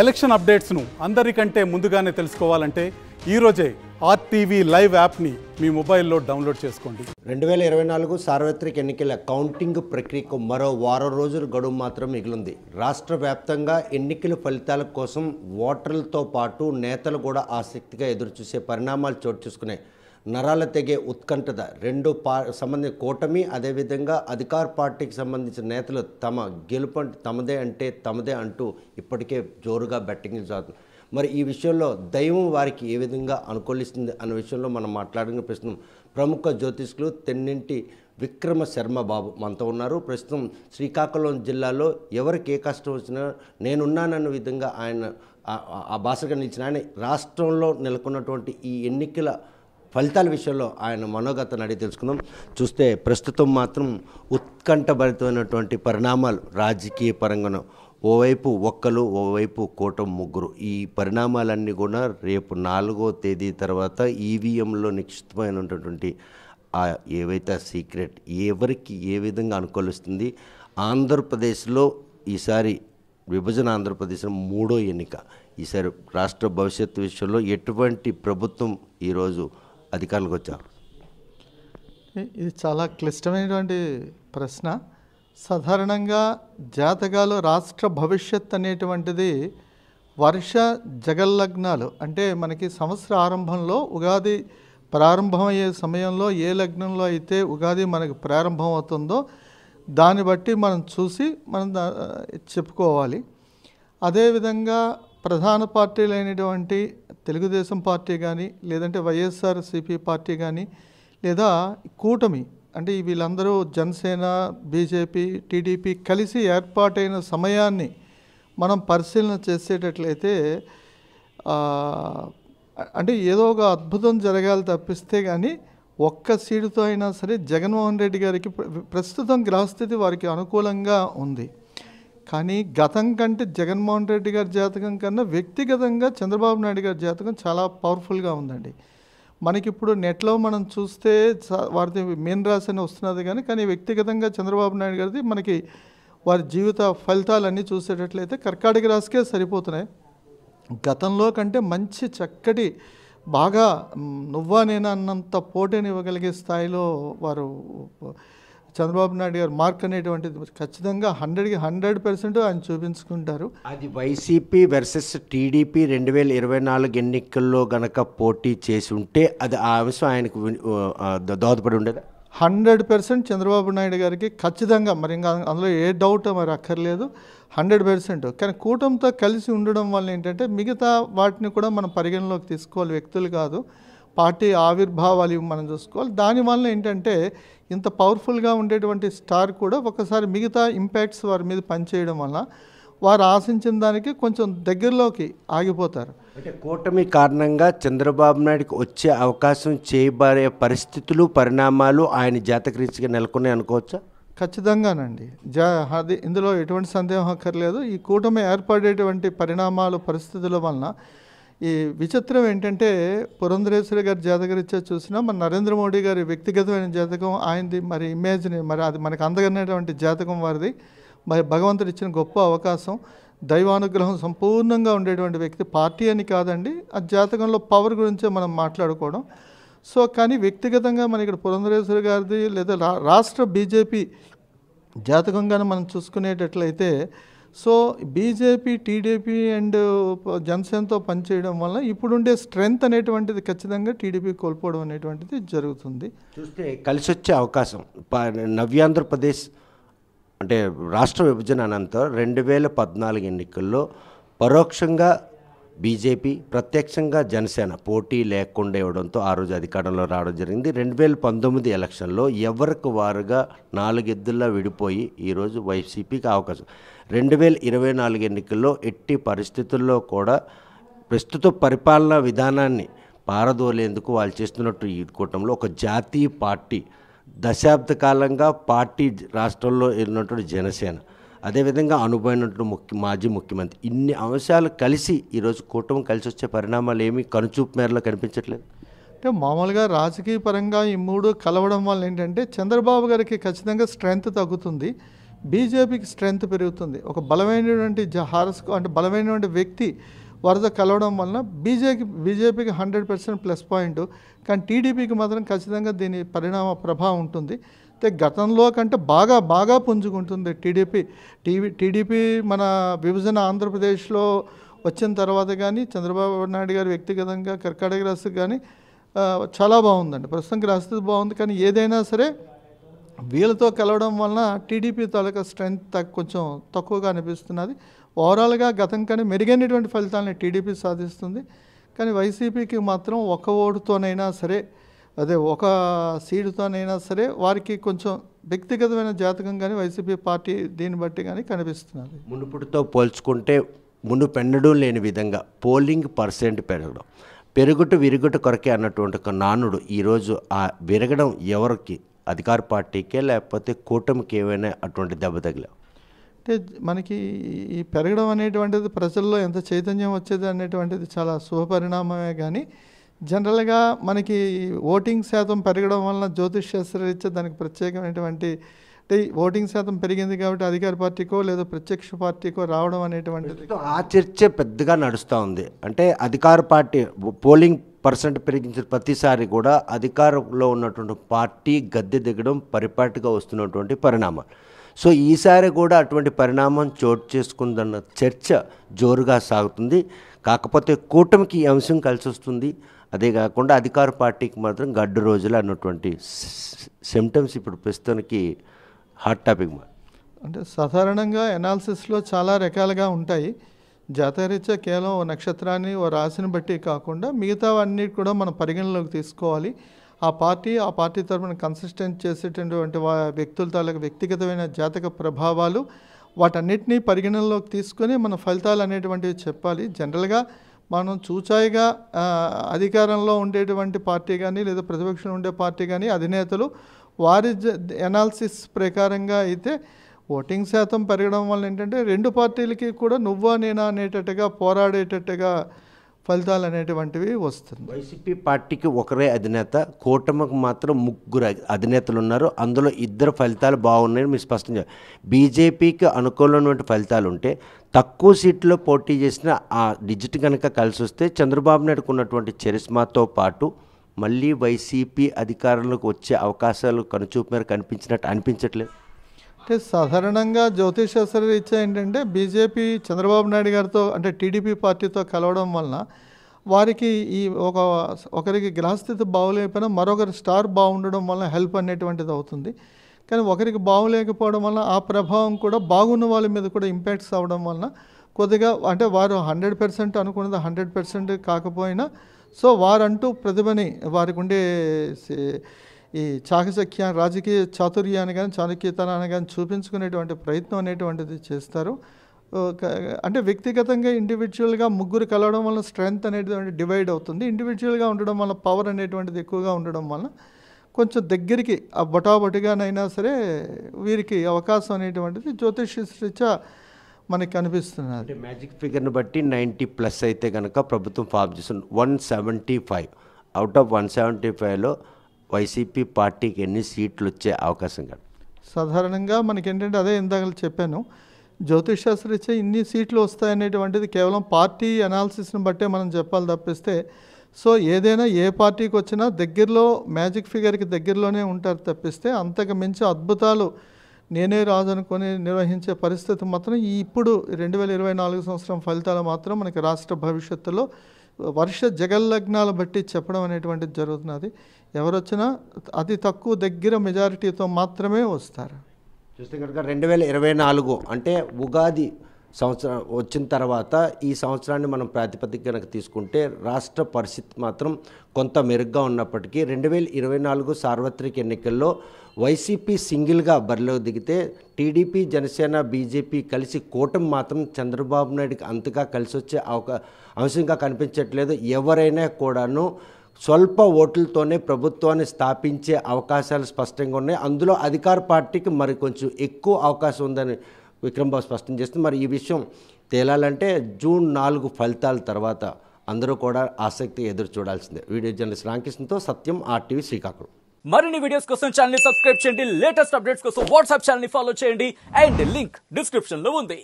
election అప్డేట్స్ను అందరికంటే ముందుగానే తెలుసుకోవాలంటే ఈరోజే ఆర్టీవీ లైవ్ యాప్ని మీ మొబైల్లో డౌన్లోడ్ చేసుకోండి రెండు వేల ఇరవై నాలుగు సార్వత్రిక ఎన్నికల కౌంటింగ్ ప్రక్రియకు మరో వారం రోజులు గడువు మాత్రం మిగిలింది రాష్ట్ర వ్యాప్తంగా ఎన్నికల ఫలితాల కోసం ఓటర్లతో పాటు నేతలు కూడా ఆసక్తిగా ఎదురుచూసే పరిణామాలు చోటు చేసుకున్నాయి నరాల తెగే ఉత్కంఠత రెండు పా సంబంధించిన కూటమి అదేవిధంగా అధికార పార్టీకి సంబంధించిన నేతలు తమ గెలుపు తమదే అంటే తమదే అంటూ ఇప్పటికే జోరుగా బెట్టింగ్ చదువుతుంది మరి ఈ విషయంలో దైవం వారికి ఏ విధంగా అనుకూలిస్తుంది అన్న విషయంలో మనం మాట్లాడిన ప్రస్తుతం ప్రముఖ జ్యోతిష్కులు తెన్నింటి విక్రమ శర్మ బాబు మనతో ఉన్నారు ప్రస్తుతం శ్రీకాకుళం జిల్లాలో ఎవరికి ఏ కష్టం వచ్చినా నేనున్నానన్న విధంగా ఆయన ఆ భాషగా నిలిచిన ఆయన రాష్ట్రంలో నెలకొన్నటువంటి ఈ ఎన్నికల ఫలితాల విషయంలో ఆయన మనోగతం అడిగి తెలుసుకుందాం చూస్తే ప్రస్తుతం మాత్రం ఉత్కంఠభరితమైనటువంటి పరిణామాలు రాజకీయ పరంగా ఓవైపు ఒక్కలు ఓవైపు కూటం ముగ్గురు ఈ పరిణామాలన్నీ కూడా రేపు నాలుగో తేదీ తర్వాత ఈవీఎంలో ఆ ఏవైతే సీక్రెట్ ఎవరికి ఏ విధంగా అనుకూలిస్తుంది ఆంధ్రప్రదేశ్లో ఈసారి విభజన ఆంధ్రప్రదేశ్లో మూడో ఎన్నిక ఈసారి రాష్ట్ర భవిష్యత్తు విషయంలో ఎటువంటి ప్రభుత్వం ఈరోజు అధికారులకు వచ్చారు ఇది చాలా క్లిష్టమైనటువంటి ప్రశ్న సాధారణంగా జాతకాలు రాష్ట్ర భవిష్యత్ అనేటువంటిది వర్ష జగల్లగ్నాలు అంటే మనకి సంవత్సర ఆరంభంలో ఉగాది ప్రారంభమయ్యే సమయంలో ఏ లగ్నంలో అయితే ఉగాది మనకు ప్రారంభం అవుతుందో దాన్ని బట్టి మనం చూసి మనం చెప్పుకోవాలి అదేవిధంగా ప్రధాన పార్టీలైనటువంటి తెలుగుదేశం పార్టీ కానీ లేదంటే వైఎస్ఆర్సిపి పార్టీ కానీ లేదా కూటమి అంటే వీళ్ళందరూ జనసేన బీజేపీ టీడీపీ కలిసి ఏర్పాటైన సమయాన్ని మనం పరిశీలన చేసేటట్లయితే అంటే ఏదో ఒక అద్భుతం జరగాలి తప్పిస్తే కానీ ఒక్క సీటుతో అయినా సరే జగన్మోహన్ రెడ్డి గారికి ప్రస్తుతం గ్రహస్థితి వారికి అనుకూలంగా ఉంది కానీ గతం కంటే జగన్మోహన్ రెడ్డి గారి జాతకం కన్నా వ్యక్తిగతంగా చంద్రబాబు నాయుడు గారి జాతకం చాలా పవర్ఫుల్గా ఉందండి మనకి ఇప్పుడు నెట్లో మనం చూస్తే వారిది మెయిన్ రాశి అని వస్తున్నది కానీ కానీ వ్యక్తిగతంగా చంద్రబాబు నాయుడు గారిది మనకి వారి జీవిత ఫలితాలన్నీ చూసేటట్లయితే కర్కాటక రాశికే సరిపోతున్నాయి గతంలో కంటే మంచి చక్కటి బాగా నువ్వా నేను అన్నంత పోటీనివ్వగలిగే స్థాయిలో వారు చంద్రబాబు నాయుడు గారు మార్క్ అనేటువంటిది ఖచ్చితంగా హండ్రెడ్కి హండ్రెడ్ పర్సెంట్ ఆయన చూపించుకుంటారు అది వైసీపీ వర్సెస్ టీడీపీ రెండు వేల ఇరవై నాలుగు ఎన్నికల్లో గనక పోటీ చేసి ఉంటే అది ఆ అంశం ఆయనకు దోహదపడి ఉండేదా హండ్రెడ్ పర్సెంట్ చంద్రబాబు నాయుడు గారికి ఖచ్చితంగా మరి ఇంకా అందులో ఏ డౌట్ మరి అక్కర్లేదు హండ్రెడ్ పర్సెంట్ కానీ కూటమితో కలిసి ఉండడం వల్ల ఏంటంటే మిగతా వాటిని కూడా మనం పరిగణలోకి తీసుకోవాలి వ్యక్తులు కాదు పార్టీ ఆవిర్భావాలు ఇవి మనం చూసుకోవాలి దానివల్ల ఏంటంటే ఇంత పవర్ఫుల్గా ఉండేటువంటి స్టార్ కూడా ఒకసారి మిగతా ఇంపాక్ట్స్ వారి మీద పనిచేయడం వల్ల వారు ఆశించిన దానికి కొంచెం దగ్గరలోకి ఆగిపోతారు అంటే కూటమి కారణంగా చంద్రబాబు నాయుడుకి వచ్చే అవకాశం చేయబడే పరిస్థితులు పరిణామాలు ఆయన జాతకరీతిగా నెలకొన్నాయి అనుకోవచ్చా ఖచ్చితంగానండి జా అది ఇందులో ఎటువంటి సందేహం అక్కర్లేదు ఈ కూటమి ఏర్పడేటువంటి పరిణామాలు పరిస్థితుల వలన ఈ విచిత్రం ఏంటంటే పురంధరేశ్వరి గారి జాతకరీత్యా చూసినా మన నరేంద్ర మోడీ గారి వ్యక్తిగతమైన జాతకం ఆయనది మరి ఇమేజ్ని మరి అది మనకు అందగనేటువంటి జాతకం వారిది మరి భగవంతుడు ఇచ్చిన గొప్ప అవకాశం దైవానుగ్రహం సంపూర్ణంగా ఉండేటువంటి వ్యక్తి పార్టీ అని కాదండి ఆ జాతకంలో పవర్ గురించే మనం మాట్లాడుకోవడం సో కానీ వ్యక్తిగతంగా మన ఇక్కడ పురంధరేశ్వరి గారిది లేదా రాష్ట్ర బీజేపీ జాతకంగానే మనం చూసుకునేటట్లయితే సో బీజేపీ టీడీపీ అండ్ జనసేనతో పనిచేయడం వల్ల ఇప్పుడుండే స్ట్రెంగ్త్ అనేటువంటిది ఖచ్చితంగా టీడీపీ కోల్పోవడం అనేటువంటిది జరుగుతుంది చూస్తే కలిసి వచ్చే అవకాశం నవ్యాంధ్రప్రదేశ్ అంటే రాష్ట్ర విభజన అనంతరం రెండు వేల పద్నాలుగు ఎన్నికల్లో పరోక్షంగా బీజేపీ ప్రత్యక్షంగా జనసేన పోటీ లేకుండా ఇవ్వడంతో ఆ రోజు అధికారంలో రావడం జరిగింది రెండు వేల పంతొమ్మిది ఎలక్షన్లో ఎవరికి వారుగా నాలుగెద్దుల్లా విడిపోయి ఈరోజు వైసీపీకి అవకాశం రెండు వేల ఇరవై నాలుగు ఎన్నికల్లో ఎట్టి పరిస్థితుల్లో కూడా ప్రస్తుత పరిపాలనా విధానాన్ని పారదోలేందుకు వాళ్ళు చేస్తున్నట్టు ఈ కూటంలో ఒక జాతీయ పార్టీ దశాబ్ద కాలంగా పార్టీ రాష్ట్రంలో ఉన్నటువంటి జనసేన అదేవిధంగా అనుభవైనటువంటి ముఖ్య మాజీ ముఖ్యమంత్రి ఇన్ని అంశాలు కలిసి ఈరోజు కూటమి కలిసి వచ్చే పరిణామాలు ఏమి కనుచూపు మేరలో కనిపించట్లేదు అంటే మామూలుగా రాజకీయ పరంగా ఈ మూడు కలవడం వల్ల ఏంటంటే చంద్రబాబు గారికి ఖచ్చితంగా స్ట్రెంగ్త్ తగ్గుతుంది బీజేపీకి స్ట్రెంగ్త్ పెరుగుతుంది ఒక బలమైనటువంటి హారస్ అంటే బలమైనటువంటి వ్యక్తి వరద కలవడం వలన బీజేపీ బీజేపీకి హండ్రెడ్ పర్సెంట్ ప్లస్ పాయింట్ కానీ టీడీపీకి మాత్రం ఖచ్చితంగా దీని పరిణామ ప్రభావం ఉంటుంది అయితే గతంలో కంటే బాగా బాగా పుంజుకుంటుంది టీడీపీ టీవీ టీడీపీ మన విభజన ఆంధ్రప్రదేశ్లో వచ్చిన తర్వాత కానీ చంద్రబాబు నాయుడు గారు వ్యక్తిగతంగా కర్కాటక రాష్ట్రకి కానీ చాలా బాగుందండి ప్రస్తుతానికి రాష్ట్రం బాగుంది కానీ ఏదైనా సరే వీళ్ళతో కలవడం వలన టీడీపీ తాలూకా స్ట్రెంగ్త్ కొంచెం తక్కువగా అనిపిస్తున్నది ఓవరాల్గా గతం కానీ మెరుగైనటువంటి ఫలితాలని టీడీపీ సాధిస్తుంది కానీ వైసీపీకి మాత్రం ఒక్క ఓటుతోనైనా సరే అదే ఒక సీటుతోనైనా సరే వారికి కొంచెం వ్యక్తిగతమైన జాతకం కానీ వైసీపీ పార్టీ దీన్ని బట్టి కానీ కనిపిస్తున్నది మునుపుటితో పోల్చుకుంటే మునుపెన్నడూ లేని విధంగా పోలింగ్ పర్సెంట్ పెరగడం పెరుగుట విరుగుట కొరకే అన్నటువంటి ఒక నానుడు ఈరోజు ఆ విరగడం ఎవరికి అధికార పార్టీకే లేకపోతే కూటమికి ఏమైనా అటువంటి దెబ్బ తగిలా అంటే మనకి ఈ పెరగడం అనేటువంటిది ప్రజల్లో ఎంత చైతన్యం వచ్చేది అనేటువంటిది చాలా శుభపరిణామమే కానీ జనరల్గా మనకి ఓటింగ్ శాతం పెరగడం వలన జ్యోతిష్ శాస్త్రరీత్యా దానికి ప్రత్యేకమైనటువంటి అంటే ఓటింగ్ శాతం పెరిగింది కాబట్టి అధికార పార్టీకో లేదా ప్రత్యక్ష పార్టీకో రావడం అనేటువంటిది ఆ చర్చ పెద్దగా నడుస్తూ ఉంది అంటే అధికార పార్టీ పోలింగ్ పర్సెంట్ పెరిగించిన ప్రతిసారి కూడా అధికారంలో ఉన్నటువంటి పార్టీ గద్దె దిగడం పరిపాటిగా వస్తున్నటువంటి పరిణామాలు సో ఈసారి కూడా అటువంటి పరిణామం చోటు చేసుకుందన్న చర్చ జోరుగా సాగుతుంది కాకపోతే కూటమికి ఈ అంశం కలిసి వస్తుంది అదే కాకుండా అధికార పార్టీకి మాత్రం గడ్డు రోజులు అన్నటువంటి సిమ్టమ్స్ ఇప్పుడు ప్రస్తుతానికి హాట్ టాపిక్ అంటే సాధారణంగా ఎనాలిసిస్లో చాలా రకాలుగా ఉంటాయి జాతరీత్యా కేవలం ఓ నక్షత్రాన్ని ఓ రాశిని బట్టి కాకుండా మిగతా అన్నీ కూడా మనం పరిగణలోకి తీసుకోవాలి ఆ పార్టీ ఆ పార్టీ తరఫున కన్సిస్టెంట్ చేసేటటువంటి వ్యక్తుల తాలూకు వ్యక్తిగతమైన జాతక ప్రభావాలు వాటన్నిటినీ పరిగణనలోకి తీసుకొని మన ఫలితాలు అనేటువంటివి చెప్పాలి జనరల్గా మనం చూచాయిగా అధికారంలో ఉండేటువంటి పార్టీ కానీ లేదా ప్రతిపక్షంలో ఉండే పార్టీ కానీ అధినేతలు వారి ఎనాలిసిస్ ప్రకారంగా అయితే ఓటింగ్ శాతం పెరగడం వల్ల ఏంటంటే రెండు పార్టీలకి కూడా నువ్వా నేనా అనేటట్టుగా పోరాడేటట్టుగా ఫలితాలు అనేటువంటివి వస్తుంది వైసీపీ పార్టీకి ఒకరే అధినేత కూటమికి మాత్రం ముగ్గురు అధినేతలు ఉన్నారు అందులో ఇద్దరు ఫలితాలు బాగున్నాయని మీరు స్పష్టం చేయాలి బీజేపీకి అనుకూలమైనటువంటి ఫలితాలు ఉంటే తక్కువ సీట్లో పోటీ చేసిన ఆ డిజిట్ కనుక కలిసి వస్తే చంద్రబాబు నాయుడుకు ఉన్నటువంటి చరిస్మాతో పాటు మళ్ళీ వైసీపీ అధికారంలోకి వచ్చే అవకాశాలు కనుచూపు మేర కనిపించినట్టు అనిపించట్లేదు అంటే సాధారణంగా జ్యోతిష్ శాస్త్రరీత్యా ఏంటంటే బీజేపీ చంద్రబాబు నాయుడు గారితో అంటే టీడీపీ పార్టీతో కలవడం వలన వారికి ఈ ఒక ఒకరికి గ్రహస్థితి బాగులేకపోయినా మరొకరి స్టార్ బాగుండడం వలన హెల్ప్ అనేటువంటిది అవుతుంది కానీ ఒకరికి బాగులేకపోవడం వలన ఆ ప్రభావం కూడా బాగున్న వాళ్ళ మీద కూడా ఇంపాక్ట్స్ అవ్వడం వలన కొద్దిగా అంటే వారు హండ్రెడ్ పర్సెంట్ అనుకున్నది హండ్రెడ్ పర్సెంట్ కాకపోయినా సో వారంటూ ప్రతిభని వారికి ఉండే ఈ చాకచక్యాన్ని రాజకీయ చాతుర్యాన్ని కానీ చాణక్యతనాన్ని కానీ చూపించుకునేటువంటి ప్రయత్నం అనేటువంటిది చేస్తారు అంటే వ్యక్తిగతంగా ఇండివిజువల్గా ముగ్గురు కలవడం వల్ల స్ట్రెంగ్త్ అనేటువంటి డివైడ్ అవుతుంది ఇండివిజువల్గా ఉండడం వల్ల పవర్ అనేటువంటిది ఎక్కువగా ఉండడం వల్ల కొంచెం దగ్గరికి ఆ బొటాబొటిగానైనా సరే వీరికి అవకాశం అనేటువంటిది జ్యోతిష్యరీత్యా మనకి కనిపిస్తున్నది మ్యాజిక్ ఫిగర్ని బట్టి నైంటీ ప్లస్ అయితే కనుక ప్రభుత్వం ఫామ్ చేస్తుంది one seventy five out of one seventy ఫైవ్లో వైసీపీ పార్టీకి ఎన్ని సీట్లు వచ్చే అవకాశం కాదు సాధారణంగా మనకేంటంటే అదే ఇందాక చెప్పాను జ్యోతిష్ ఇచ్చే ఇన్ని సీట్లు వస్తాయనేటువంటిది కేవలం పార్టీ అనాలిసిస్ను బట్టే మనం చెప్పాలి తప్పిస్తే సో ఏదైనా ఏ పార్టీకి వచ్చినా దగ్గరలో మ్యాజిక్ ఫిగర్కి దగ్గరలోనే ఉంటారు తప్పిస్తే అంతకు మించి అద్భుతాలు నేనే రాజు అనుకుని నిర్వహించే పరిస్థితి మాత్రం ఇప్పుడు రెండు వేల ఇరవై నాలుగు సంవత్సరం ఫలితాలు మాత్రం మనకి రాష్ట్ర భవిష్యత్తులో వర్ష జగల్లగ్నాల బట్టి చెప్పడం అనేటువంటిది జరుగుతున్నది ఎవరొచ్చినా అతి తక్కువ దగ్గర మెజారిటీతో మాత్రమే వస్తారు చూస్తే కనుక రెండు వేల ఇరవై నాలుగు అంటే ఉగాది సంవత్సరం వచ్చిన తర్వాత ఈ సంవత్సరాన్ని మనం ప్రాతిపదిక కనుక తీసుకుంటే రాష్ట్ర పరిస్థితి మాత్రం కొంత మెరుగ్గా ఉన్నప్పటికీ రెండు వేల ఇరవై నాలుగు సార్వత్రిక ఎన్నికల్లో వైసీపీ సింగిల్గా బరిలో దిగితే టీడీపీ జనసేన బీజేపీ కలిసి కూటమి మాత్రం చంద్రబాబు నాయుడుకి అంతగా కలిసి వచ్చే అవకా అంశంగా కనిపించట్లేదు ఎవరైనా కూడాను స్వల్ప ఓట్లతోనే ప్రభుత్వాన్ని స్థాపించే అవకాశాలు స్పష్టంగా ఉన్నాయి అందులో అధికార పార్టీకి మరి కొంచెం ఎక్కువ అవకాశం ఉందని విక్రమ్ బాబు స్పష్టం చేస్తుంది మరి ఈ విషయం తేలాలంటే జూన్ నాలుగు ఫలితాల తర్వాత అందరూ కూడా ఆసక్తి ఎదురు చూడాల్సిందే వీడియో జర్నలిస్ట్ రామకృష్ణతో సత్యం ఆర్టీవీ శ్రీకాకుళం మరిన్ని వీడియోస్ కోసం ఛానల్ సబ్స్క్రైబ్ చేయండి లేటెస్ట్ అప్డేట్స్ కోసం వాట్సాప్ ఛానల్ ఫాలో చేయండి అండ్ లింక్ డిస్క్రిప్షన్ లో ఉంది